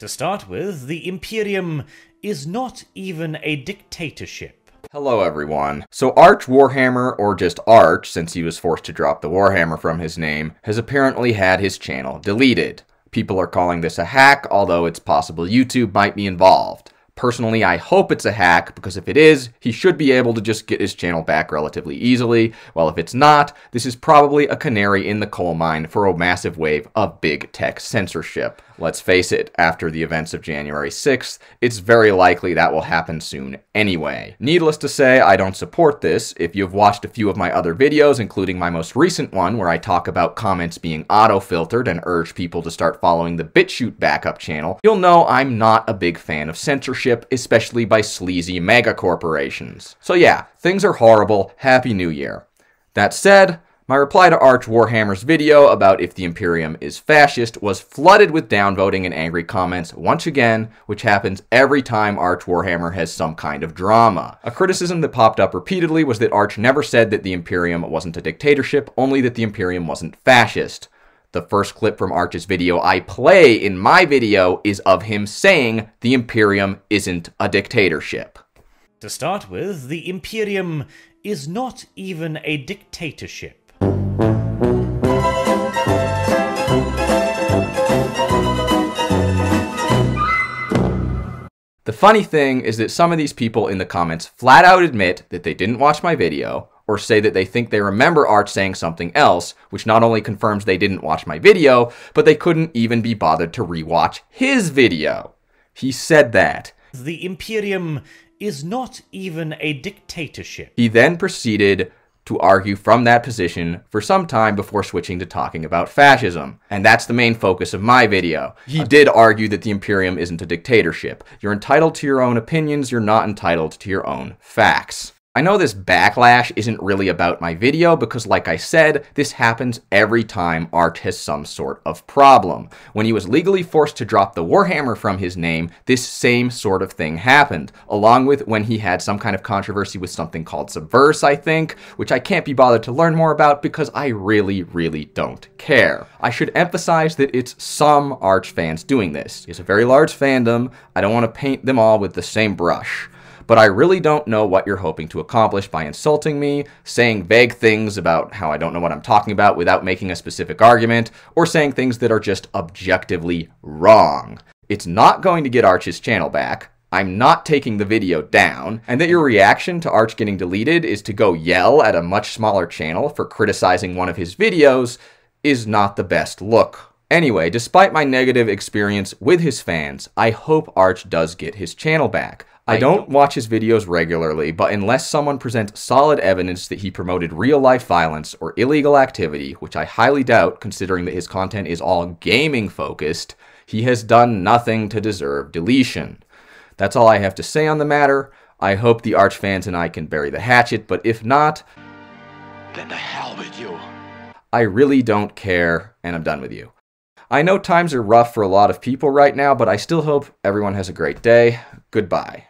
To start with, the Imperium is not even a dictatorship. Hello everyone. So Arch Warhammer, or just Arch, since he was forced to drop the Warhammer from his name, has apparently had his channel deleted. People are calling this a hack, although it's possible YouTube might be involved. Personally, I hope it's a hack because if it is, he should be able to just get his channel back relatively easily. While if it's not, this is probably a canary in the coal mine for a massive wave of big tech censorship. Let's face it, after the events of January 6th, it's very likely that will happen soon anyway. Needless to say, I don't support this. If you've watched a few of my other videos, including my most recent one where I talk about comments being auto-filtered and urge people to start following the BitChute backup channel, you'll know I'm not a big fan of censorship censorship, especially by sleazy mega corporations. So yeah, things are horrible. Happy New Year. That said, my reply to Arch Warhammer's video about if the Imperium is fascist was flooded with downvoting and angry comments once again, which happens every time Arch Warhammer has some kind of drama. A criticism that popped up repeatedly was that Arch never said that the Imperium wasn't a dictatorship, only that the Imperium wasn't fascist the first clip from Arch's video I play in my video is of him saying the Imperium isn't a dictatorship. To start with, the Imperium is not even a dictatorship. The funny thing is that some of these people in the comments flat out admit that they didn't watch my video, or say that they think they remember Arch saying something else, which not only confirms they didn't watch my video, but they couldn't even be bothered to rewatch his video. He said that. The Imperium is not even a dictatorship. He then proceeded to argue from that position for some time before switching to talking about fascism. And that's the main focus of my video. He did argue that the Imperium isn't a dictatorship. You're entitled to your own opinions, you're not entitled to your own facts. I know this backlash isn't really about my video because like I said, this happens every time Art has some sort of problem. When he was legally forced to drop the Warhammer from his name, this same sort of thing happened, along with when he had some kind of controversy with something called Subverse, I think, which I can't be bothered to learn more about because I really, really don't care. I should emphasize that it's some Arch fans doing this. It's a very large fandom, I don't want to paint them all with the same brush but I really don't know what you're hoping to accomplish by insulting me, saying vague things about how I don't know what I'm talking about without making a specific argument, or saying things that are just objectively wrong. It's not going to get Arch's channel back, I'm not taking the video down, and that your reaction to Arch getting deleted is to go yell at a much smaller channel for criticizing one of his videos is not the best look Anyway, despite my negative experience with his fans, I hope Arch does get his channel back. I don't watch his videos regularly, but unless someone presents solid evidence that he promoted real life violence or illegal activity, which I highly doubt considering that his content is all gaming focused, he has done nothing to deserve deletion. That's all I have to say on the matter. I hope the Arch fans and I can bury the hatchet, but if not, then the hell with you. I really don't care, and I'm done with you. I know times are rough for a lot of people right now, but I still hope everyone has a great day. Goodbye.